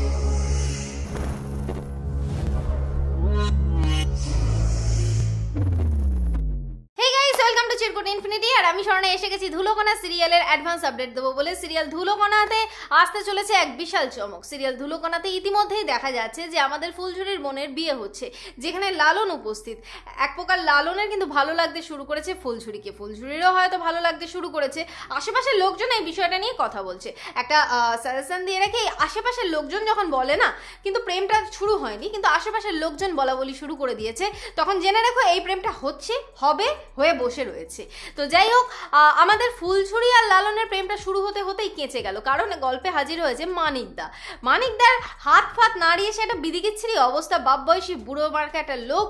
Yes. আমি স্মরণে এসে গেছি সিরিয়ালের অ্যাডভান্স আপডেট দেবো বলে সিরিয়াল ধুলোকোনাতে আসতে চলেছে এক বিশাল চমক সিরিয়াল ধুলোকোনাতে ইতিমধ্যেই দেখা যাচ্ছে যে আমাদের ফুলঝুরির বোনের বিয়ে হচ্ছে যেখানে লালন উপস্থিত এক প্রকার লালনের কিন্তু ভালো লাগতে শুরু করেছে ফুলঝুরিকে ফুলঝুরিরও হয়তো ভালো লাগতে শুরু করেছে আশেপাশের লোকজন এই বিষয়টা নিয়ে কথা বলছে একটা সাজেশন দিয়ে রেখে আশেপাশের লোকজন যখন বলে না কিন্তু প্রেমটা শুরু হয়নি কিন্তু আশেপাশের লোকজন বলা বলি শুরু করে দিয়েছে তখন জেনে রেখো এই প্রেমটা হচ্ছে হবে হয়ে বসে রয়েছে হচ্ছে তো যাই হোক আমাদের ফুলছড়ি আর লালনের প্রেমটা শুরু হতে হতেই কেঁচে গেল কারণ গল্পে হাজির হয়েছে মানিকদা মানিকদার হাত ফাত নাড়িয়ে সে একটা বিদিকিচ্ছিরি অবস্থা বাপ বয়সী বুড়ো মার্কা একটা লোক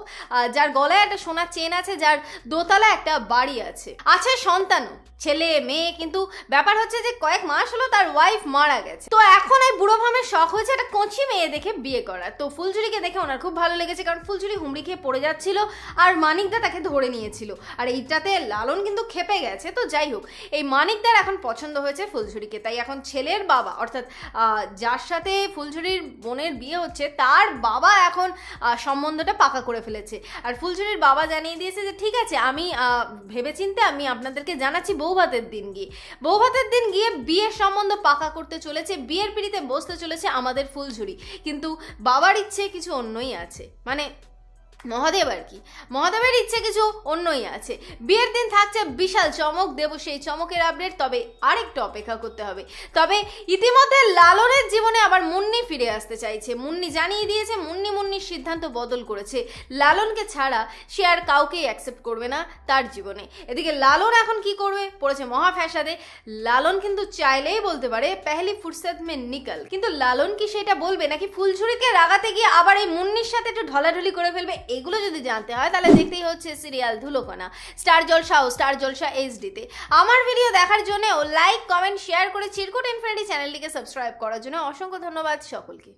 যার গলায় একটা সোনার চেন আছে যার দোতলা একটা বাড়ি আছে আছে সন্তান ছেলে মেয়ে কিন্তু ব্যাপার হচ্ছে যে কয়েক মাস হলো তার ওয়াইফ মারা গেছে তো এখন এই বুড়ো শখ হয়েছে একটা কচি মেয়ে দেখে বিয়ে করার তো ফুলঝুরিকে দেখে ওনার খুব ভালো লেগেছে কারণ ফুলঝুরি হুমড়ি খেয়ে পড়ে যাচ্ছিল আর মানিকদা তাকে ধরে নিয়েছিল আর এইটাতে লালন কিন্তু খেপে গেছে তো যাই হোক এই মানিকদার এখন পছন্দ হয়েছে ফুলঝুরিকে তাই এখন ছেলের বাবা অর্থাৎ যার সাথে ফুলঝুরির বোনের বিয়ে হচ্ছে তার বাবা এখন সম্বন্ধটা পাকা করে ফেলেছে আর ফুলঝুরির বাবা জানিয়ে দিয়েছে যে ঠিক আছে আমি ভেবেচিন্তে আমি আপনাদেরকে জানাচ্ছি বৌভাতের দিন গিয়ে বৌভাতের দিন গিয়ে বিয়ের সম্বন্ধ পাকা করতে চলেছে বিয়ের পিড়িতে বসতে চলেছে আমাদের ফুলঝুরি কিন্তু বাবার ইচ্ছে কিছু অন্যই আছে মানে মহাদেব আর কি মহাদেবের ইচ্ছে কিছু অন্যই আছে বিয়ের দিন থাকছে বিশাল চমক দেব সেই চমকের আপডেট তবে আরেকটা অপেক্ষা করতে হবে তবে ইতিমধ্যে লালনের জীবনে আবার মুন্নি ফিরে আসতে চাইছে মুন্নি জানিয়ে দিয়েছে মুন্নি মুন্নির সিদ্ধান্ত বদল করেছে লালনকে ছাড়া সে আর কাউকেই অ্যাকসেপ্ট করবে না তার জীবনে এদিকে লালন এখন কি করবে পড়েছে মহা ফ্যাসাদে লালন কিন্তু চাইলেই বলতে পারে পেহলি ফুরসাদ মে নিকল কিন্তু লালন কি সেটা বলবে নাকি ফুলঝুরিকে রাগাতে গিয়ে আবার এই মুন্নির সাথে একটু ঢলাঢলি করে ফেলবে এগুলো যদি জানতে হয় তাহলে দেখতেই হচ্ছে সিরিয়াল ধুলোকোনা স্টার জলসা ও স্টার জলসা এইচডিতে আমার ভিডিও দেখার জন্য লাইক কমেন্ট শেয়ার করে চিরকুট ইনফিনিটি চ্যানেলটিকে সাবস্ক্রাইব করার জন্য অসংখ্য ধন্যবাদ সকলকে